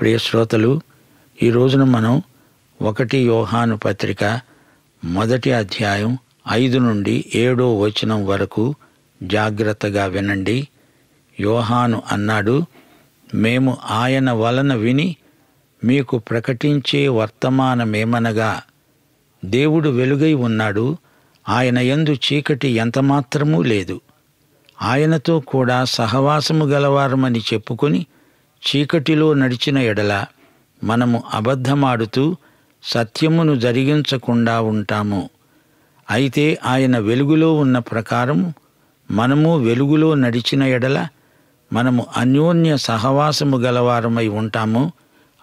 ప్రియ శ్రోతలు ఈ రోజున మనం ఒకటి యోహాను పత్రిక మొదటి అధ్యాయం ఐదు నుండి ఏడో వచనం వరకు జాగ్రత్తగా వినండి యోహాను అన్నాడు మేము ఆయన వలన విని మీకు ప్రకటించే వర్తమానమేమనగా దేవుడు వెలుగై ఉన్నాడు ఆయన ఎందు చీకటి ఎంతమాత్రమూ లేదు ఆయనతో కూడా సహవాసము గలవారమని చెప్పుకొని చీకటిలో నడిచిన ఎడల మనము అబద్ధమాడుతూ సత్యమును జరిగించకుండా ఉంటాము అయితే ఆయన వెలుగులో ఉన్న ప్రకారం మనము వెలుగులో నడిచిన ఎడల మనము అన్యోన్య సహవాసము గలవారమై ఉంటాము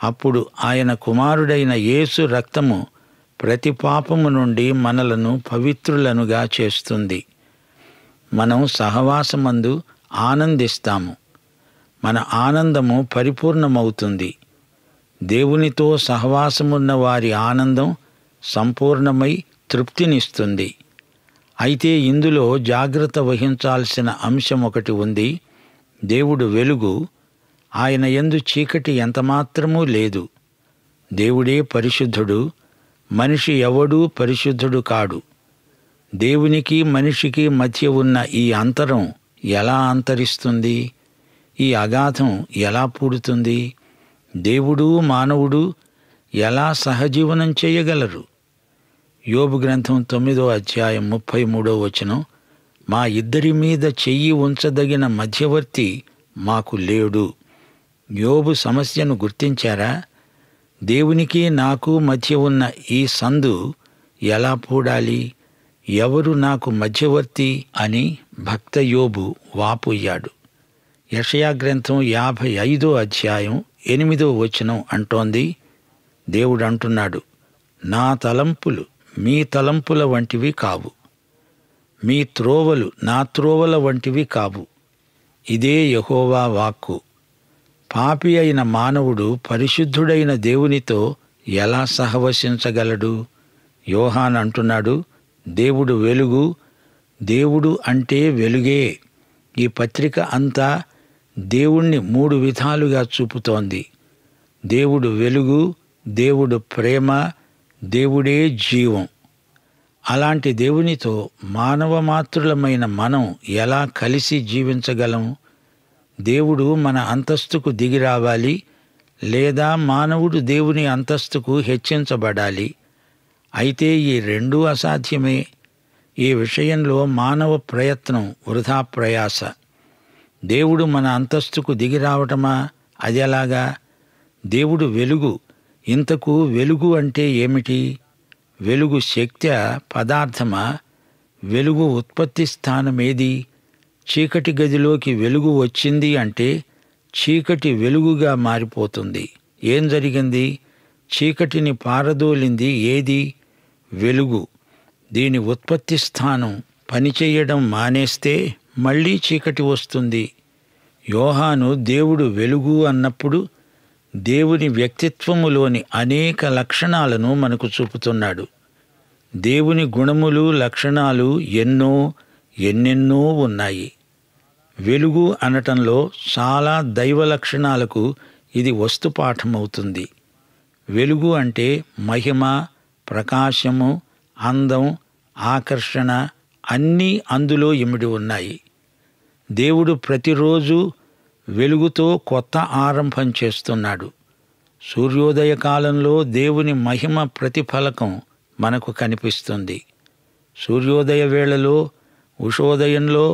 అప్పుడు ఆయన కుమారుడైన యేసు రక్తము ప్రతి పాపము నుండి మనలను పవిత్రులనుగా చేస్తుంది మనం సహవాసమందు ఆనందిస్తాము మన ఆనందము పరిపూర్ణమవుతుంది దేవునితో సహవాసమున్న వారి ఆనందం సంపూర్ణమై తృప్తినిస్తుంది అయితే ఇందులో జాగ్రత్త వహించాల్సిన అంశం ఒకటి ఉంది దేవుడు వెలుగు ఆయన ఎందు చీకటి ఎంతమాత్రమూ లేదు దేవుడే పరిశుద్ధుడు మనిషి ఎవడూ పరిశుద్ధుడు కాడు దేవునికి మనిషికి మధ్య ఉన్న ఈ అంతరం ఎలా అంతరిస్తుంది ఈ అగాధం ఎలా పూడుతుంది దేవుడు మానవుడు ఎలా సహజీవనం చేయగలరు యోబు గ్రంథం తొమ్మిదో అధ్యాయం ముప్పై మూడో వచనం మా ఇద్దరి మీద చెయ్యి ఉంచదగిన మధ్యవర్తి మాకు లేడు యోబు సమస్యను గుర్తించారా దేవునికి నాకు మధ్య ఉన్న ఈ సందు ఎలా పూడాలి ఎవరు నాకు మధ్యవర్తి అని భక్త యోబు వాపోయాడు యషయా గ్రంథం యాభై ఐదో అధ్యాయం ఎనిమిదో వచనం అంటోంది దేవుడు అంటున్నాడు నా తలంపులు మీ తలంపుల వంటివి కావు మీ త్రోవలు నా త్రోవల వంటివి కావు ఇదే యహోవా వాక్కు పాపి అయిన మానవుడు పరిశుద్ధుడైన దేవునితో ఎలా సహవసించగలడు యోహాన్ అంటున్నాడు దేవుడు వెలుగు దేవుడు అంటే వెలుగే ఈ పత్రిక అంతా దేవుణ్ణి మూడు విధాలుగా చూపుతోంది దేవుడు వెలుగు దేవుడు ప్రేమ దేవుడే జీవం అలాంటి దేవునితో మానవ మాతృలమైన మనం ఎలా కలిసి జీవించగలం దేవుడు మన అంతస్తుకు దిగి రావాలి లేదా మానవుడు దేవుని అంతస్తుకు హెచ్చించబడాలి అయితే ఈ రెండూ అసాధ్యమే ఈ విషయంలో మానవ ప్రయత్నం వృధా ప్రయాస దేవుడు మన అంతస్తుకు దిగి రావటమా అది ఎలాగా దేవుడు వెలుగు ఇంతకు వెలుగు అంటే ఏమిటి వెలుగు శక్త్య పదార్థమా వెలుగు ఉత్పత్తి స్థానమేది చీకటి గదిలోకి వెలుగు వచ్చింది అంటే చీకటి వెలుగుగా మారిపోతుంది ఏం జరిగింది చీకటిని పారదోలింది ఏది వెలుగు దీని ఉత్పత్తి స్థానం పనిచేయడం మానేస్తే మళ్ళీ చీకటి వస్తుంది యోహాను దేవుడు వెలుగు అన్నప్పుడు దేవుని వ్యక్తిత్వములోని అనేక లక్షణాలను మనకు చూపుతున్నాడు దేవుని గుణములు లక్షణాలు ఎన్నో ఎన్నెన్నో ఉన్నాయి వెలుగు అనటంలో చాలా దైవ లక్షణాలకు ఇది వస్తుపాఠమవుతుంది వెలుగు అంటే మహిమ ప్రకాశము అందం ఆకర్షణ అన్నీ అందులో ఇమిడి ఉన్నాయి దేవుడు ప్రతిరోజు వెలుగుతో కొత్త ఆరంభం చేస్తున్నాడు సూర్యోదయ కాలంలో దేవుని మహిమ ప్రతిఫలకం మనకు కనిపిస్తుంది సూర్యోదయ వేళలో ఉషోదయంలో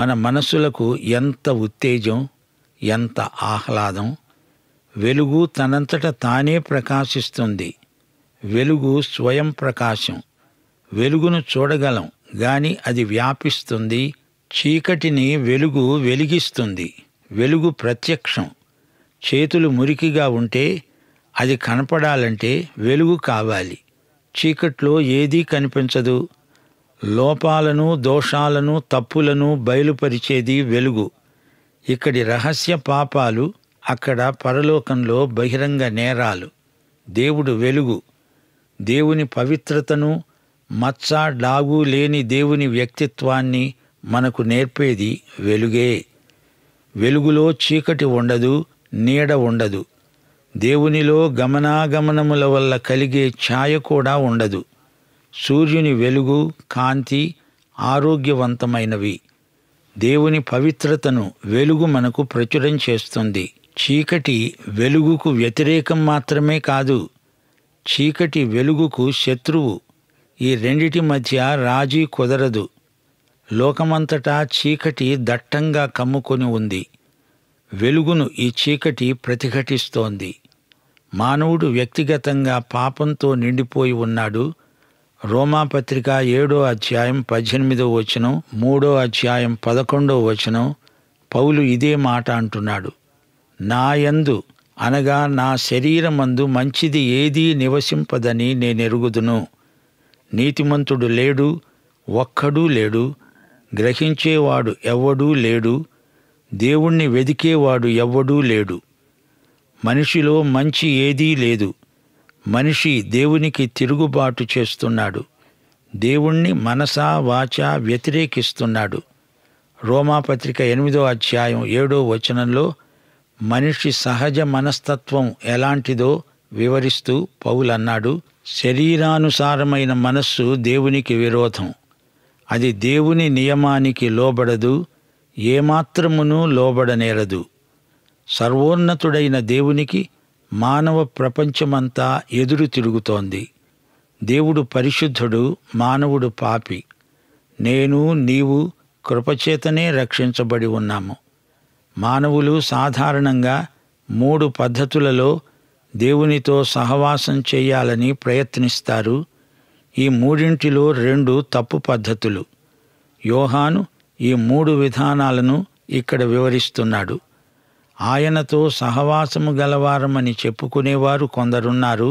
మన మనసులకు ఎంత ఉత్తేజం ఎంత ఆహ్లాదం వెలుగు తనంతట తానే ప్రకాశిస్తుంది వెలుగు స్వయం ప్రకాశం వెలుగును చూడగలం గాని అది వ్యాపిస్తుంది చీకటిని వెలుగు వెలిగిస్తుంది వెలుగు ప్రత్యక్షం చేతులు మురికిగా ఉంటే అది కనపడాలంటే వెలుగు కావాలి చీకట్లో ఏదీ కనిపించదు లోపాలను దోషాలను తప్పులను బయలుపరిచేది వెలుగు ఇక్కడి రహస్య పాపాలు అక్కడ పరలోకంలో బహిరంగ నేరాలు దేవుడు వెలుగు దేవుని పవిత్రతను మచ్చ డాగు లేని దేవుని వ్యక్తిత్వాన్ని మనకు నేర్పేది వెలుగే వెలుగులో చీకటి ఉండదు నీడ ఉండదు దేవునిలో గమనాగమనముల వల్ల కలిగే ఛాయ కూడా ఉండదు సూర్యుని వెలుగు కాంతి ఆరోగ్యవంతమైనవి దేవుని పవిత్రతను వెలుగు మనకు ప్రచురం చేస్తుంది చీకటి వెలుగుకు వ్యతిరేకం మాత్రమే కాదు చీకటి వెలుగుకు శత్రువు ఈ రెండిటి మధ్య రాజీ కుదరదు లోకమంతటా చీకటి దట్టంగా కమ్ముకొని ఉంది వెలుగును ఈ చీకటి ప్రతిఘటిస్తోంది మానవుడు వ్యక్తిగతంగా పాపంతో నిండిపోయి ఉన్నాడు రోమాపత్రిక ఏడో అధ్యాయం పద్దెనిమిదో వచనం మూడో అధ్యాయం పదకొండో వచనం పౌలు ఇదే మాట అంటున్నాడు నాయందు అనగా నా శరీరమందు మంచిది ఏదీ నివసింపదని నేనెరుగుదును నీతిమంతుడు లేడు ఒక్కడూ లేడు గ్రహించేవాడు ఎవ్వడూ లేడు దేవుణ్ణి వెదికేవాడు ఎవ్వడూ లేడు మనిషిలో మంచి ఏదీ లేదు మనిషి దేవునికి తిరుగుబాటు చేస్తున్నాడు దేవుణ్ణి మనసా వాచా వ్యతిరేకిస్తున్నాడు రోమాపత్రిక ఎనిమిదో అధ్యాయం ఏడో వచనంలో మనిషి సహజ మనస్తత్వం ఎలాంటిదో వివరిస్తూ పౌలన్నాడు శరీరానుసారమైన మనస్సు దేవునికి విరోధం అది దేవుని నియమానికి లోబడదు ఏమాత్రమును లోబడనేరదు సర్వోన్నతుడైన దేవునికి మానవ ప్రపంచమంతా ఎదురు తిరుగుతోంది దేవుడు పరిశుద్ధుడు మానవుడు పాపి నేను నీవు కృపచేతనే రక్షించబడి ఉన్నాము మానవులు సాధారణంగా మూడు పద్ధతులలో దేవునితో సహవాసం చేయాలని ప్రయత్నిస్తారు ఈ మూడింటిలో రెండు తప్పు పద్ధతులు యోహాను ఈ మూడు విధానాలను ఇక్కడ వివరిస్తున్నాడు ఆయనతో సహవాసము గలవారమని చెప్పుకునేవారు కొందరున్నారు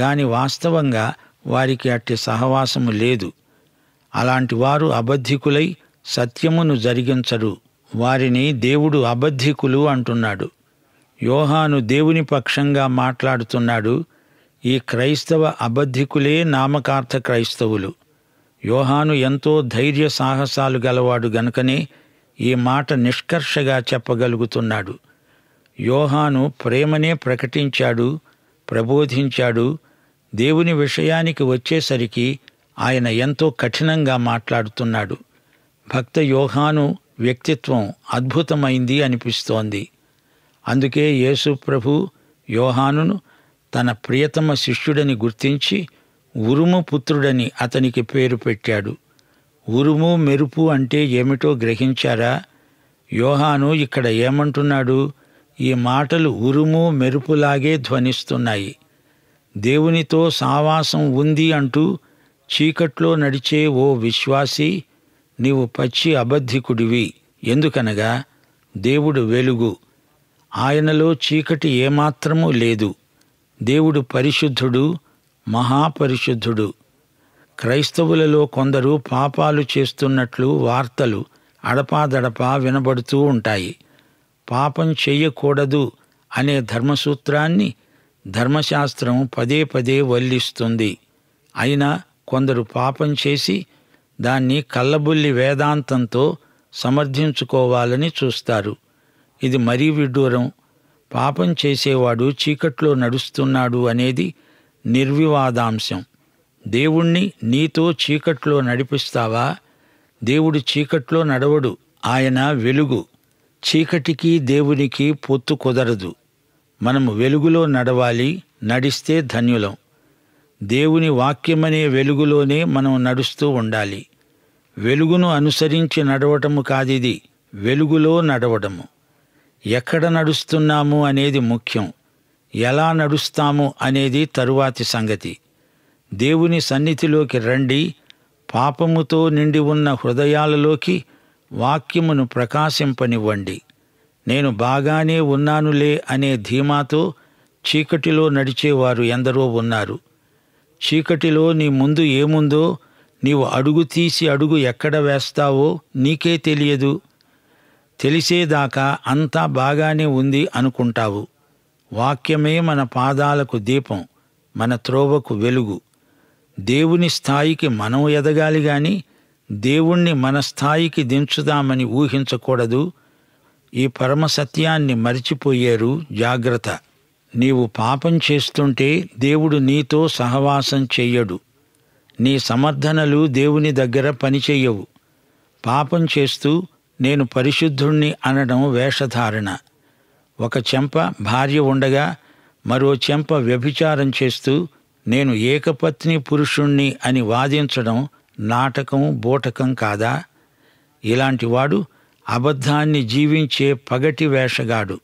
గాని వాస్తవంగా వారికి అట్టి సహవాసము లేదు అలాంటి వారు అబద్ధికులై సత్యమును జరిగించరు వారిని దేవుడు అబద్ధికులు అంటున్నాడు యోహాను దేవుని పక్షంగా మాట్లాడుతున్నాడు ఈ క్రైస్తవ అబద్ధికులే నామకార్థ క్రైస్తవులు యోహాను ఎంతో ధైర్య సాహసాలు గలవాడు గనుకనే ఈ మాట నిష్కర్షగా చెప్పగలుగుతున్నాడు యోహాను ప్రేమనే ప్రకటించాడు ప్రబోధించాడు దేవుని విషయానికి వచ్చేసరికి ఆయన ఎంతో కఠినంగా మాట్లాడుతున్నాడు భక్త యోహాను వ్యక్తిత్వం అద్భుతమైంది అనిపిస్తోంది అందుకే యేసు ప్రభు యోహానును తన ప్రియతమ శిష్యుడని గుర్తించి ఉరుము పుత్రుడని అతనికి పేరు పెట్టాడు ఉరుము మెరుపు అంటే ఏమిటో గ్రహించారా యోహాను ఇక్కడ ఏమంటున్నాడు ఈ మాటలు ఉరుము మెరుపులాగే ధ్వనిస్తున్నాయి దేవునితో సావాసం ఉంది అంటూ చీకట్లో నడిచే ఓ విశ్వాసి నీవు పచ్చి అబద్ధికుడివి ఎందుకనగా దేవుడు వెలుగు ఆయనలో చీకటి ఏమాత్రము లేదు దేవుడు పరిశుద్ధుడు మహాపరిశుద్ధుడు క్రైస్తవులలో కొందరు పాపాలు చేస్తున్నట్లు వార్తలు అడపాదడపా వినబడుతూ ఉంటాయి పాపం చెయ్యకూడదు అనే ధర్మసూత్రాన్ని ధర్మశాస్త్రం పదే పదే వల్లిస్తుంది అయినా కొందరు పాపం చేసి దాన్ని కల్లబుల్లి వేదాంతంతో సమర్థించుకోవాలని చూస్తారు ఇది మరీ విడ్డూరం పాపం చేసేవాడు చీకట్లో నడుస్తున్నాడు అనేది నిర్వివాదాంశం దేవుణ్ణి నీతో చీకట్లో నడిపిస్తావా దేవుడు చీకట్లో నడవడు ఆయన వెలుగు చీకటికి దేవునికి పొత్తు కుదరదు మనం వెలుగులో నడవాలి నడిస్తే ధన్యులం దేవుని వాక్యమనే వెలుగులోనే మనం నడుస్తూ ఉండాలి వెలుగును అనుసరించి నడవటము కాదిది వెలుగులో నడవటము ఎక్కడ నడుస్తున్నాము అనేది ముఖ్యం ఎలా నడుస్తాము అనేది తరువాతి సంగతి దేవుని సన్నిధిలోకి రండి పాపముతో నిండి ఉన్న హృదయాలలోకి వాక్యమును ప్రకాశింపనివ్వండి నేను బాగానే ఉన్నానులే అనే ధీమాతో చీకటిలో నడిచేవారు ఎందరో ఉన్నారు చీకటిలో నీ ముందు ఏముందో నీవు అడుగు తీసి అడుగు ఎక్కడ వేస్తావో నీకే తెలియదు తెలిసేదాకా అంతా బాగానే ఉంది అనుకుంటావు వాక్యమే మన పాదాలకు దీపం మన త్రోవకు వెలుగు దేవుని స్థాయికి మనం ఎదగాలి గాని దేవుణ్ణి మన స్థాయికి దించుదామని ఊహించకూడదు ఈ పరమసత్యాన్ని మరిచిపోయారు జాగ్రత్త నీవు పాపం చేస్తుంటే దేవుడు నీతో సహవాసం చెయ్యడు నీ సమర్థనలు దేవుని దగ్గర పనిచేయవు పాపం చేస్తూ నేను పరిశుద్ధుణ్ణి అనడం వేషధారణ ఒక చెంప భార్య ఉండగా మరో చెంప వ్యభిచారం చేస్తూ నేను ఏకపత్ని పురుషుణ్ణి అని వాదించడం నాటకం బోటకం కాదా ఇలాంటివాడు అబద్ధాన్ని జీవించే పగటి వేషగాడు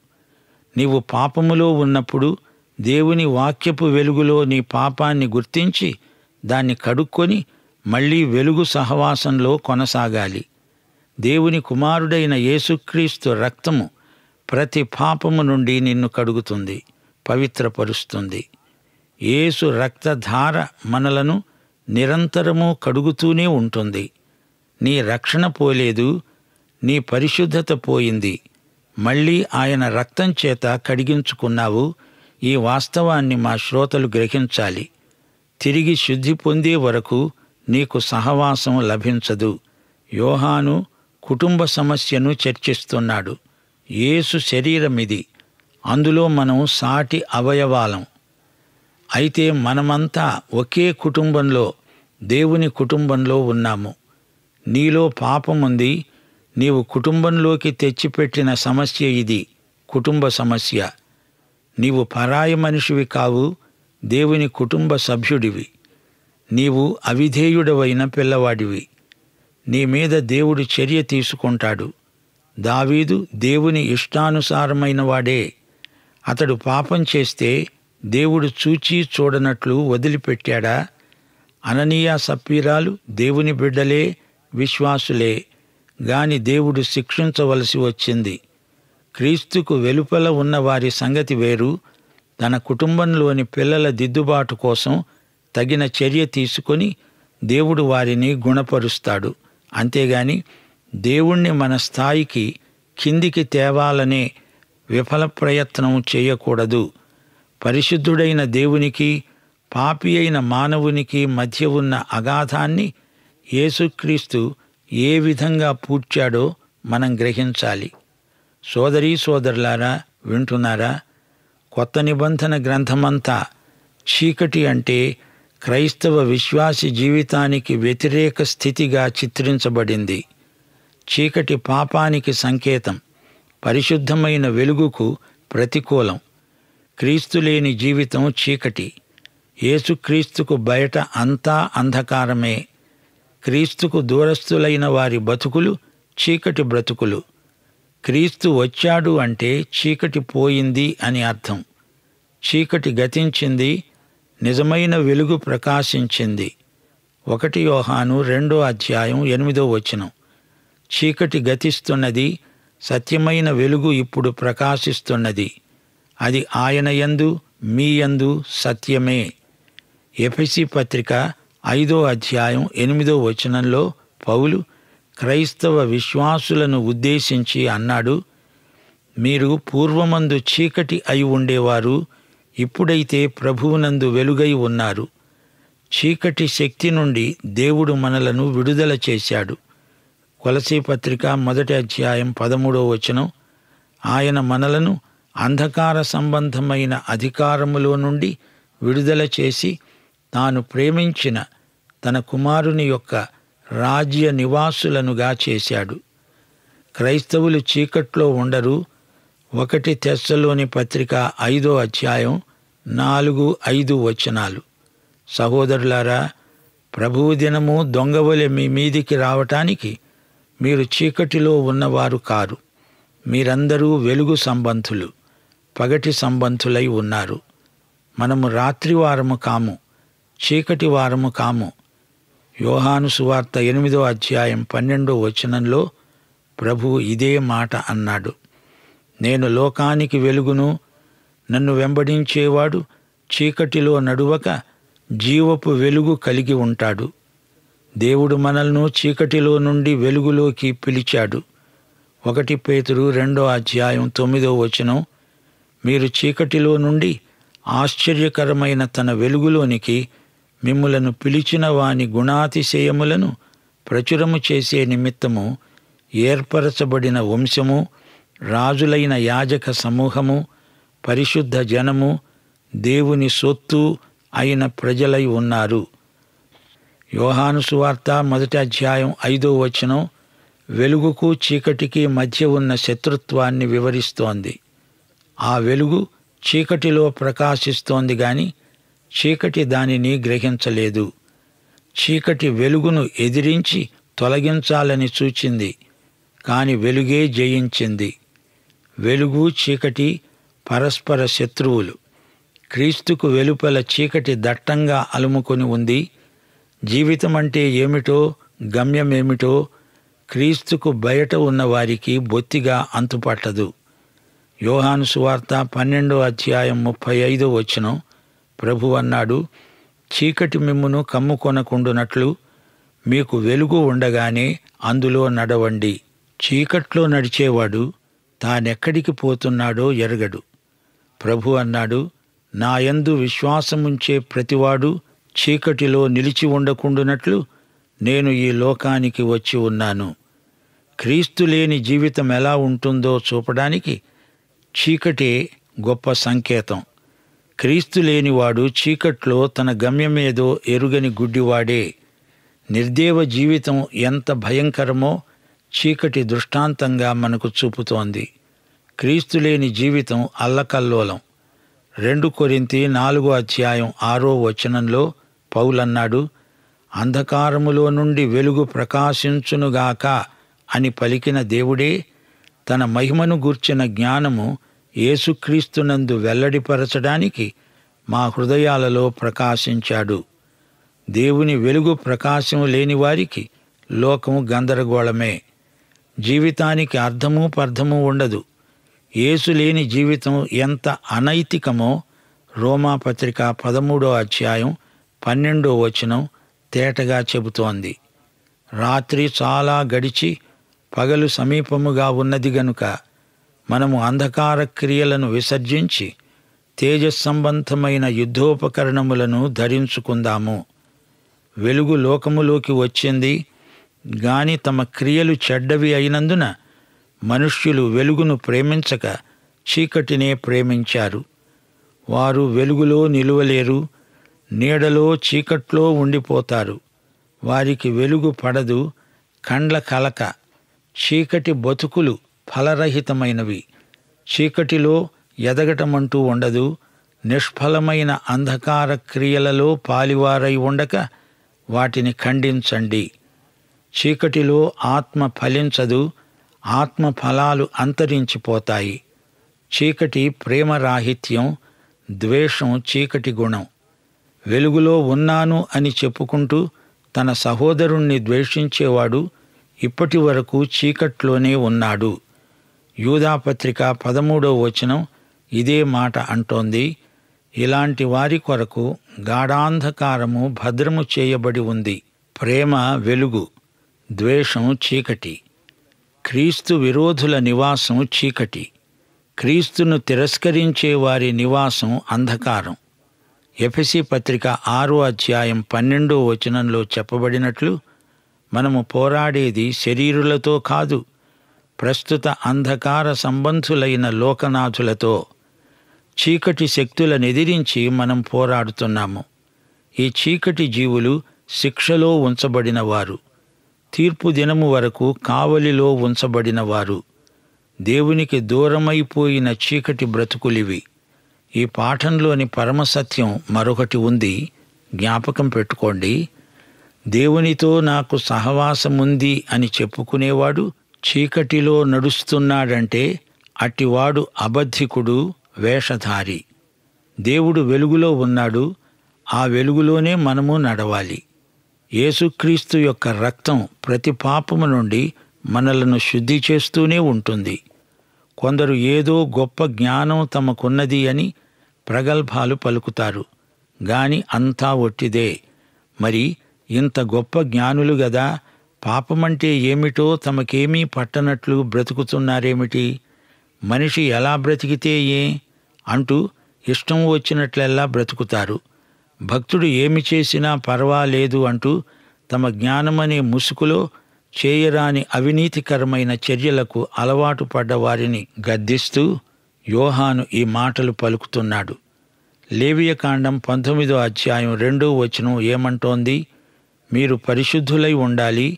నీవు పాపములో ఉన్నప్పుడు దేవుని వాక్యపు వెలుగులో నీ పాపాన్ని గుర్తించి దాన్ని కడుక్కొని మళ్ళీ వెలుగు సహవాసంలో కొనసాగాలి దేవుని కుమారుడైన యేసుక్రీస్తు రక్తము ప్రతి పాపము నుండి నిన్ను కడుగుతుంది పవిత్రపరుస్తుంది యేసు రక్తధార మనలను నిరంతరము కడుగుతూనే ఉంటుంది నీ రక్షణ పోలేదు నీ పరిశుద్ధత పోయింది మళ్ళీ ఆయన రక్తం చేత కడిగించుకున్నావు ఈ వాస్తవాన్ని మా శ్రోతలు గ్రహించాలి తిరిగి శుద్ధి పొందే వరకు నీకు సహవాసం లభించదు యోహాను కుటుంబ సమస్యను చర్చిస్తున్నాడు యేసు శరీరం ఇది అందులో మనం సాటి అవయవాలం అయితే మనమంతా ఒకే కుటుంబంలో దేవుని కుటుంబంలో ఉన్నాము నీలో పాపముంది నీవు కుటుంబంలోకి తెచ్చిపెట్టిన సమస్య ఇది కుటుంబ సమస్య నీవు పరాయి మనిషివి కావు దేవుని కుటుంబ సభ్యుడివి నీవు అవిధేయుడవైన పిల్లవాడివి నీ మీద దేవుడు చర్య తీసుకుంటాడు దావీదు దేవుని ఇష్టానుసారమైన వాడే అతడు పాపం చేస్తే దేవుడు చూచి చూడనట్లు వదిలిపెట్టాడా అననీయ సప్పీరాలు దేవుని బిడ్డలే విశ్వాసులే గాని దేవుడు శిక్షించవలసి వచ్చింది క్రీస్తుకు వెలుపల ఉన్న వారి సంగతి వేరు తన కుటుంబంలోని పిల్లల దిద్దుబాటు కోసం తగిన చర్య తీసుకొని దేవుడు వారిని గుణపరుస్తాడు అంతేగాని దేవుణ్ణి మన స్థాయికి కిందికి తేవాలనే విఫల ప్రయత్నం చేయకూడదు పరిశుద్ధుడైన దేవునికి పాపి అయిన మానవునికి మధ్య ఉన్న అగాధాన్ని యేసుక్రీస్తు ఏ విధంగా పూడ్చాడో మనం గ్రహించాలి సోదరీ సోదరులారా వింటున్నారా కొత్త నిబంధన గ్రంథమంతా చీకటి అంటే క్రైస్తవ విశ్వాసి జీవితానికి వ్యతిరేక స్థితిగా చిత్రించబడింది చీకటి పాపానికి సంకేతం పరిశుద్ధమైన వెలుగుకు ప్రతికూలం క్రీస్తులేని జీవితం చీకటి ఏసుక్రీస్తుకు బయట అంతా అంధకారమే క్రీస్తుకు దూరస్తులైన వారి బతుకులు చీకటి బ్రతుకులు క్రీస్తు వచ్చాడు అంటే చీకటి పోయింది అని అర్థం చీకటి గతించింది నిజమైన వెలుగు ప్రకాశించింది ఒకటి యోహాను రెండో అధ్యాయం ఎనిమిదో వచనం చీకటి గతిస్తున్నది సత్యమైన వెలుగు ఇప్పుడు ప్రకాశిస్తున్నది అది ఆయన యందు మీ యందు సత్యమే ఎఫిసి పత్రిక ఐదో అధ్యాయం ఎనిమిదో వచనంలో పౌలు క్రైస్తవ విశ్వాసులను ఉద్దేశించి అన్నాడు మీరు పూర్వమందు చీకటి అయి ఉండేవారు ఇప్పుడైతే ప్రభువునందు వెలుగై ఉన్నారు చీకటి శక్తి నుండి దేవుడు మనలను విడుదల చేశాడు కొలసీ పత్రిక మొదటి అధ్యాయం పదమూడవ వచనం ఆయన మనలను అంధకార సంబంధమైన అధికారములో నుండి విడుదల చేసి తాను ప్రేమించిన తన కుమారుని యొక్క రాజ్య నివాసులనుగా చేశాడు క్రైస్తవులు చీకట్లో ఉండరు ఒకటి తెస్సలోని పత్రిక ఐదో అధ్యాయం నాలుగు ఐదు వచనాలు సహోదరులారా ప్రభువు దినము దొంగవలె మీ మీదికి రావటానికి మీరు చీకటిలో ఉన్నవారు కారు మీరందరూ వెలుగు సంబంధులు పగటి సంబంధులై ఉన్నారు మనము రాత్రివారము కాము చీకటి వారము కాము యోహాను సువార్త ఎనిమిదో అధ్యాయం పన్నెండో వచనంలో ప్రభు ఇదే మాట అన్నాడు నేను లోకానికి వెలుగును నన్ను వెంబడించేవాడు చీకటిలో నడువక జీవపు వెలుగు కలిగి ఉంటాడు దేవుడు మనల్ను చీకటిలో నుండి వెలుగులోకి పిలిచాడు ఒకటి పేతురు రెండో అధ్యాయం తొమ్మిదో వచనం మీరు చీకటిలో నుండి ఆశ్చర్యకరమైన తన వెలుగులోనికి మిమ్ములను పిలిచిన వాని గుణాతిశయములను ప్రచురము చేసే నిమిత్తము ఏర్పరచబడిన వంశము రాజులైన యాజక సమూహము పరిశుద్ధ జనము దేవుని సొత్తు అయిన ప్రజలై ఉన్నారు యోహానుసువార్త మొదటి అధ్యాయం ఐదో వచనం వెలుగుకు చీకటికి మధ్య ఉన్న శత్రుత్వాన్ని వివరిస్తోంది ఆ వెలుగు చీకటిలో ప్రకాశిస్తోంది గాని చీకటి దానిని గ్రహించలేదు చీకటి వెలుగును ఎదిరించి తొలగించాలని చూచింది కాని వెలుగే జయించింది వెలుగు చీకటి పరస్పర శత్రువులు క్రీస్తుకు వెలుపల చీకటి దట్టంగా అలుముకొని ఉంది జీవితం అంటే ఏమిటో గమ్యమేమిటో క్రీస్తుకు బయట ఉన్న వారికి బొత్తిగా అంతుపట్టదు యోహాను సువార్త పన్నెండో అధ్యాయం ముప్పై ఐదో వచ్చిన ప్రభు అన్నాడు చీకటి మిమ్మును కమ్ముకొనకుండునట్లు మీకు వెలుగు ఉండగానే అందులో నడవండి చీకట్లో నడిచేవాడు తానెక్కడికి పోతున్నాడో ఎరగడు ప్రభు అన్నాడు నాయందు విశ్వాసముంచే ప్రతివాడు చీకటిలో నిలిచి ఉండకుండునట్లు నేను ఈ లోకానికి వచ్చి ఉన్నాను క్రీస్తు లేని జీవితం ఎలా ఉంటుందో చూపడానికి చీకటే గొప్ప సంకేతం క్రీస్తు లేనివాడు చీకట్లో తన గమ్యమేదో ఎరుగని గుడ్డివాడే నిర్దేవ జీవితం ఎంత భయంకరమో చీకటి దృష్టాంతంగా మనకు చూపుతోంది క్రీస్తులేని జీవితం అల్లకల్లోలం రెండు కొరింతి నాలుగో అధ్యాయం ఆరో వచనంలో పౌలన్నాడు అంధకారములో నుండి వెలుగు ప్రకాశించునుగాక అని పలికిన దేవుడే తన మహిమను గూర్చిన జ్ఞానము ఏసుక్రీస్తునందు వెల్లడిపరచడానికి మా హృదయాలలో ప్రకాశించాడు దేవుని వెలుగు ప్రకాశం లేని వారికి లోకము గందరగోళమే జీవితానికి అర్థము పర్థము ఉండదు ఏసు లేని జీవితం ఎంత అనైతికమో రోమాపత్రిక పదమూడో అధ్యాయం పన్నెండో వచనం తేటగా చెబుతోంది రాత్రి చాలా గడిచి పగలు సమీపముగా ఉన్నది గనుక మనము అంధకార క్రియలను విసర్జించి తేజస్సంబంధమైన యుద్ధోపకరణములను ధరించుకుందాము వెలుగు లోకములోకి వచ్చింది గాని తమ క్రియలు చెడ్డవి అయినందున మనుష్యులు వెలుగును ప్రేమించక చీకటినే ప్రేమించారు వారు వెలుగులో నిలువలేరు నీడలో చీకట్లో ఉండిపోతారు వారికి వెలుగు పడదు కండ్ల కలక చీకటి బతుకులు ఫలరహితమైనవి చీకటిలో ఎదగటమంటూ ఉండదు నిష్ఫలమైన అంధకార క్రియలలో పాలివారై ఉండక వాటిని ఖండించండి చీకటిలో ఆత్మ ఫలించదు ఆత్మ ఫలాలు అంతరించిపోతాయి చీకటి ప్రేమరాహిత్యం ద్వేషం చీకటి గుణం వెలుగులో ఉన్నాను అని చెప్పుకుంటూ తన సహోదరుణ్ణి ద్వేషించేవాడు ఇప్పటి వరకు చీకట్లోనే ఉన్నాడు యూధాపత్రిక పదమూడవ వచనం ఇదే మాట అంటోంది ఇలాంటి వారి కొరకు గాఢాంధకారము భద్రము చేయబడి ఉంది ప్రేమ వెలుగు ద్వేషము చీకటి క్రీస్తు విరోధుల నివాసం చీకటి క్రీస్తును తిరస్కరించే వారి నివాసం అంధకారం ఎఫ్ఎసి పత్రిక ఆరో అధ్యాయం పన్నెండో వచనంలో చెప్పబడినట్లు మనము పోరాడేది శరీరులతో కాదు ప్రస్తుత అంధకార సంబంధులైన లోకనాథులతో చీకటి శక్తులను ఎదిరించి మనం పోరాడుతున్నాము ఈ చీకటి జీవులు శిక్షలో ఉంచబడినవారు తీర్పు దినము వరకు కావలిలో ఉంచబడిన వారు దేవునికి దూరమైపోయిన చీకటి బ్రతుకులివి ఈ పాఠంలోని పరమసత్యం మరొకటి ఉంది జ్ఞాపకం పెట్టుకోండి దేవునితో నాకు సహవాసముంది అని చెప్పుకునేవాడు చీకటిలో నడుస్తున్నాడంటే అట్టివాడు అబద్ధికుడు వేషధారి దేవుడు వెలుగులో ఉన్నాడు ఆ వెలుగులోనే మనము నడవాలి యేసుక్రీస్తు యొక్క రక్తం ప్రతి పాపము నుండి మనలను శుద్ధి చేస్తూనే ఉంటుంది కొందరు ఏదో గొప్ప జ్ఞానం తమకున్నది అని ప్రగల్భాలు పలుకుతారు గాని అంతా ఒట్టిదే మరి ఇంత గొప్ప జ్ఞానులు గదా పాపమంటే ఏమిటో తమకేమీ పట్టనట్లు బ్రతుకుతున్నారేమిటి మనిషి ఎలా బ్రతికితే ఏ అంటూ ఇష్టం వచ్చినట్లెల్లా బ్రతుకుతారు భక్తుడు ఏమి చేసినా పర్వాలేదు అంటూ తమ జ్ఞానమనే ముసుగులో చేయరాని అవినీతికరమైన చర్యలకు అలవాటు పడ్డవారిని గద్దిస్తూ యోహాను ఈ మాటలు పలుకుతున్నాడు లేవియకాండం పంతొమ్మిదో అధ్యాయం రెండో వచనం ఏమంటోంది మీరు పరిశుద్ధులై ఉండాలి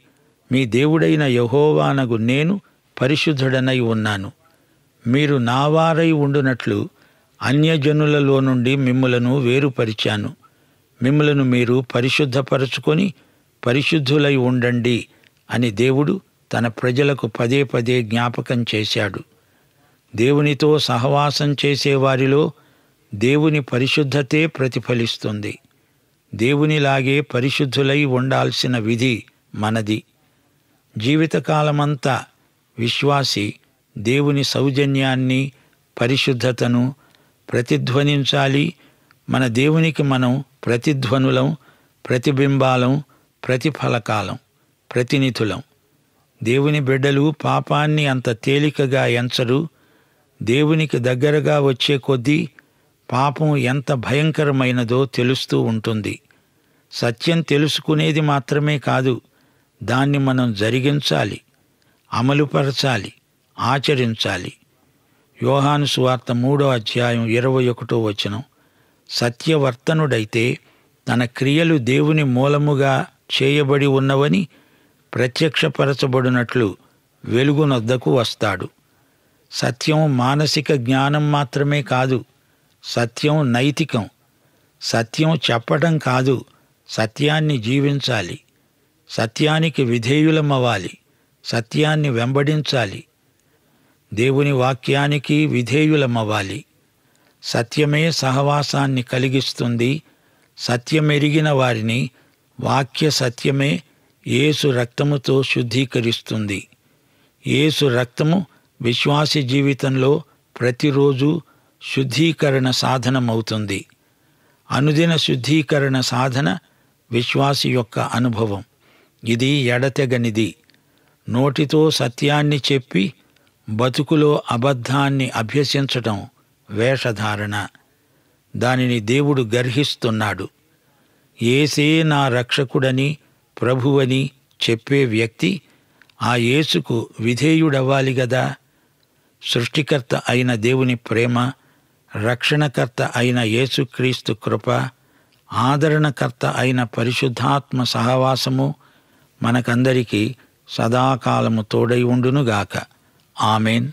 మీ దేవుడైన యహోవానగు నేను పరిశుద్ధుడనై ఉన్నాను మీరు నావారై ఉండునట్లు అన్యజనులలో నుండి మిమ్ములను వేరుపరిచాను మిమ్మలను మీరు పరిశుద్ధపరచుకొని పరిశుద్ధులై ఉండండి అని దేవుడు తన ప్రజలకు పదే పదే జ్ఞాపకం చేశాడు దేవునితో సహవాసం చేసేవారిలో దేవుని పరిశుద్ధతే ప్రతిఫలిస్తుంది దేవునిలాగే పరిశుద్ధులై ఉండాల్సిన విధి మనది జీవితకాలమంతా విశ్వాసి దేవుని సౌజన్యాన్ని పరిశుద్ధతను ప్రతిధ్వనించాలి మన దేవునికి మనం ప్రతిధ్వనులం ప్రతిబింబాలం ప్రతిఫలకాలం ప్రతినిధులం దేవుని బిడ్డలు పాపాన్ని అంత తేలికగా ఎంచరు దేవునికి దగ్గరగా వచ్చే కొద్దీ పాపం ఎంత భయంకరమైనదో తెలుస్తూ ఉంటుంది సత్యం తెలుసుకునేది మాత్రమే కాదు దాన్ని మనం జరిగించాలి అమలుపరచాలి ఆచరించాలి యోహాను సువార్త మూడో అధ్యాయం ఇరవై ఒకటో వచనం సత్యవర్తనుడైతే తన క్రియలు దేవుని మూలముగా చేయబడి ఉన్నవని ప్రత్యక్షపరచబడినట్లు వెలుగునొద్దకు వస్తాడు సత్యం మానసిక జ్ఞానం మాత్రమే కాదు సత్యం నైతికం సత్యం చెప్పటం కాదు సత్యాన్ని జీవించాలి సత్యానికి విధేయులమవ్వాలి సత్యాన్ని వెంబడించాలి దేవుని వాక్యానికి విధేయులమవ్వాలి సత్యమే సహవాసాన్ని కలిగిస్తుంది సత్యమెరిగిన వారిని వాక్య సత్యమే ఏసు రక్తముతో శుద్ధీకరిస్తుంది ఏసు రక్తము విశ్వాసి జీవితంలో ప్రతిరోజు శుద్ధీకరణ సాధనమవుతుంది అనుదిన శుద్ధీకరణ సాధన విశ్వాసి యొక్క అనుభవం ఇది ఎడతెగనిది నోటితో సత్యాన్ని చెప్పి బతుకులో అబద్ధాన్ని అభ్యసించటం వేషధారణ దానిని దేవుడు గర్హిస్తున్నాడు ఏసే నా రక్షకుడని ప్రభువని చెప్పే వ్యక్తి ఆ యేసుకు విధేయుడవ్వాలి గదా సృష్టికర్త అయిన దేవుని ప్రేమ రక్షణకర్త అయిన యేసుక్రీస్తు కృప ఆదరణకర్త అయిన పరిశుద్ధాత్మ సహవాసము మనకందరికీ సదాకాలము తోడై ఉండునుగాక ఆమెన్